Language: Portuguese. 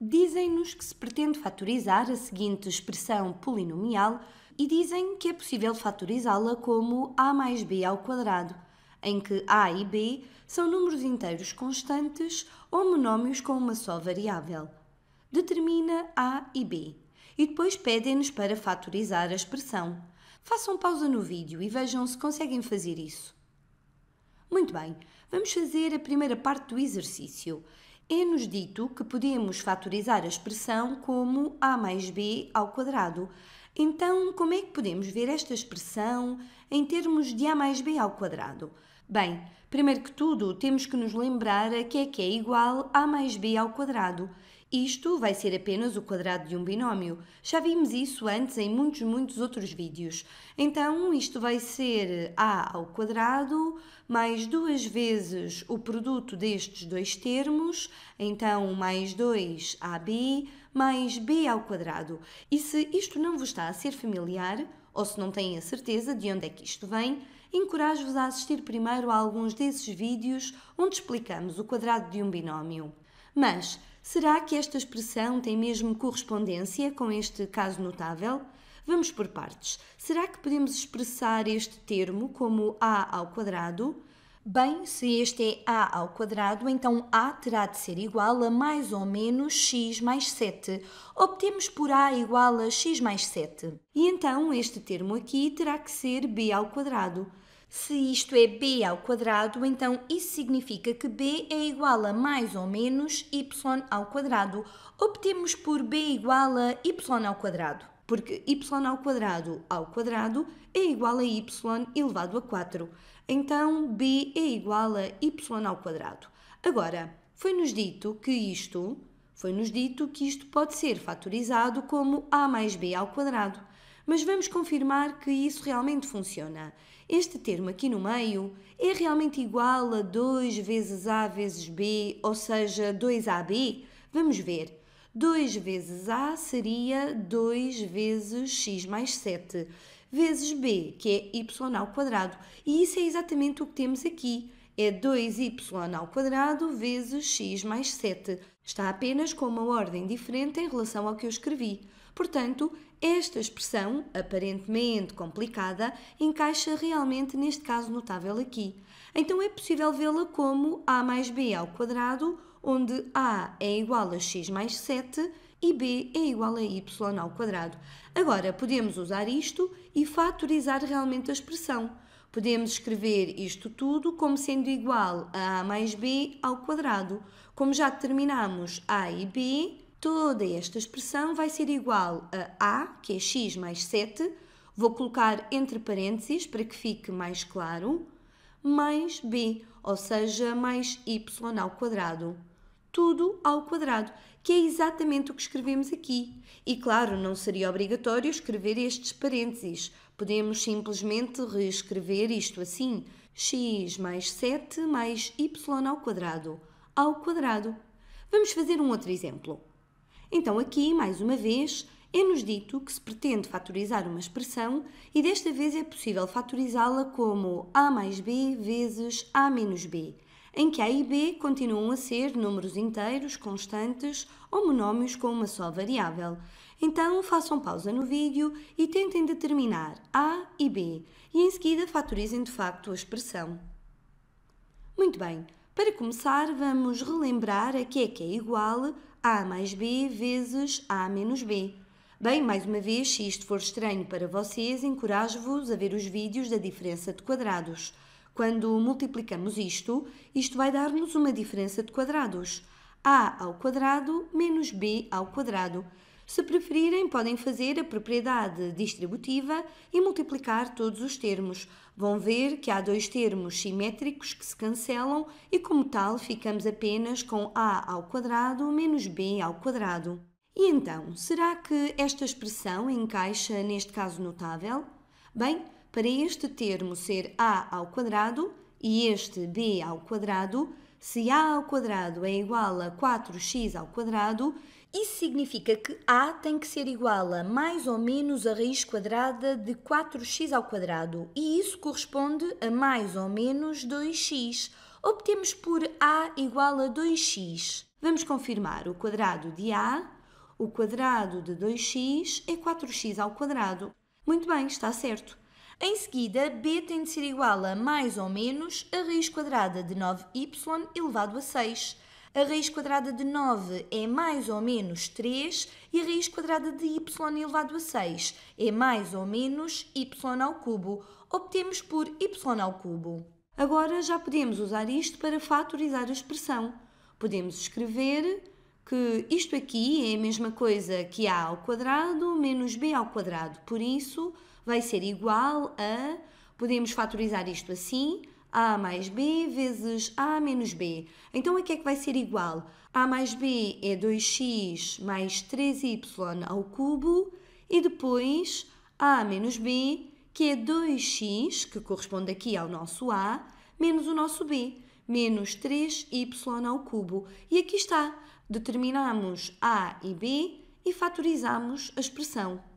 dizem-nos que se pretende fatorizar a seguinte expressão polinomial e dizem que é possível fatorizá-la como a mais b ao quadrado, em que a e b são números inteiros constantes ou monómios com uma só variável. Determina a e b e depois pedem-nos para fatorizar a expressão. Façam pausa no vídeo e vejam se conseguem fazer isso. Muito bem, vamos fazer a primeira parte do exercício é-nos dito que podemos fatorizar a expressão como a mais b ao quadrado. Então, como é que podemos ver esta expressão em termos de a mais b ao quadrado? Bem, primeiro que tudo, temos que nos lembrar a que é que é igual a mais b ao quadrado isto vai ser apenas o quadrado de um binómio. Já vimos isso antes em muitos, muitos outros vídeos. Então, isto vai ser a ao quadrado mais duas vezes o produto destes dois termos, então mais 2ab mais b ao quadrado. E se isto não vos está a ser familiar, ou se não têm a certeza de onde é que isto vem, encorajo-vos a assistir primeiro a alguns desses vídeos onde explicamos o quadrado de um binómio. Mas, Será que esta expressão tem mesmo correspondência com este caso notável? Vamos por partes. Será que podemos expressar este termo como a ao quadrado? Bem, se este é a ao quadrado, então a terá de ser igual a mais ou menos x mais 7. Obtemos por a igual a x mais 7. E então este termo aqui terá que ser b ao quadrado. Se isto é b ao quadrado, então isso significa que b é igual a mais ou menos y ao quadrado. Optemos por b igual a y ao quadrado, porque y ao quadrado ao quadrado é igual a y elevado a 4. Então b é igual a y ao quadrado. Agora, foi-nos dito que isto foi-nos dito que isto pode ser fatorizado como a mais b ao quadrado mas vamos confirmar que isso realmente funciona. Este termo aqui no meio é realmente igual a 2 vezes A vezes B, ou seja, 2AB? Vamos ver. 2 vezes A seria 2 vezes x mais 7, vezes B, que é y ao quadrado. E isso é exatamente o que temos aqui é 2y ao quadrado vezes x mais 7. Está apenas com uma ordem diferente em relação ao que eu escrevi. Portanto, esta expressão, aparentemente complicada, encaixa realmente neste caso notável aqui. Então é possível vê-la como a mais b ao quadrado, onde a é igual a x mais 7 e b é igual a y ao quadrado. Agora, podemos usar isto e fatorizar realmente a expressão. Podemos escrever isto tudo como sendo igual a a mais b ao quadrado. Como já determinamos a e b, toda esta expressão vai ser igual a a, que é x mais 7, vou colocar entre parênteses para que fique mais claro, mais b, ou seja, mais y ao quadrado tudo ao quadrado, que é exatamente o que escrevemos aqui. E claro, não seria obrigatório escrever estes parênteses. Podemos simplesmente reescrever isto assim: x mais 7 mais y ao quadrado ao quadrado. Vamos fazer um outro exemplo. Então aqui, mais uma vez, é-nos dito que se pretende fatorizar uma expressão e desta vez é possível fatorizá-la como a mais b vezes a menos b em que A e B continuam a ser números inteiros, constantes ou monómios com uma só variável. Então façam pausa no vídeo e tentem determinar A e B e em seguida fatorizem de facto a expressão. Muito bem, para começar vamos relembrar a que é que é igual a mais b vezes a menos b. Bem, mais uma vez, se isto for estranho para vocês, encorajo-vos a ver os vídeos da diferença de quadrados. Quando multiplicamos isto, isto vai dar-nos uma diferença de quadrados. a ao quadrado menos b ao quadrado. Se preferirem, podem fazer a propriedade distributiva e multiplicar todos os termos. Vão ver que há dois termos simétricos que se cancelam e, como tal, ficamos apenas com a ao quadrado menos b ao quadrado. E então, será que esta expressão encaixa neste caso notável? Bem, para este termo ser a ao quadrado e este b ao quadrado, se a ao quadrado é igual a 4x ao quadrado, isso significa que a tem que ser igual a mais ou menos a raiz quadrada de 4x ao quadrado, e isso corresponde a mais ou menos 2x. Obtemos por a igual a 2x. Vamos confirmar o quadrado de a, o quadrado de 2x é 4x ao quadrado. Muito bem, está certo. Em seguida, b tem de ser igual a mais ou menos a raiz quadrada de 9y elevado a 6. A raiz quadrada de 9 é mais ou menos 3 e a raiz quadrada de y elevado a 6 é mais ou menos y ao cubo. Obtemos por y ao cubo. Agora já podemos usar isto para fatorizar a expressão. Podemos escrever que isto aqui é a mesma coisa que a ao quadrado menos b ao quadrado, por isso vai ser igual a, podemos fatorizar isto assim, a mais b vezes a menos b. Então o que é que vai ser igual? a mais b é 2x mais 3y ao cubo e depois a menos b, que é 2x, que corresponde aqui ao nosso a, menos o nosso b menos 3y ao cubo. E aqui está, determinamos a e b e fatorizamos a expressão.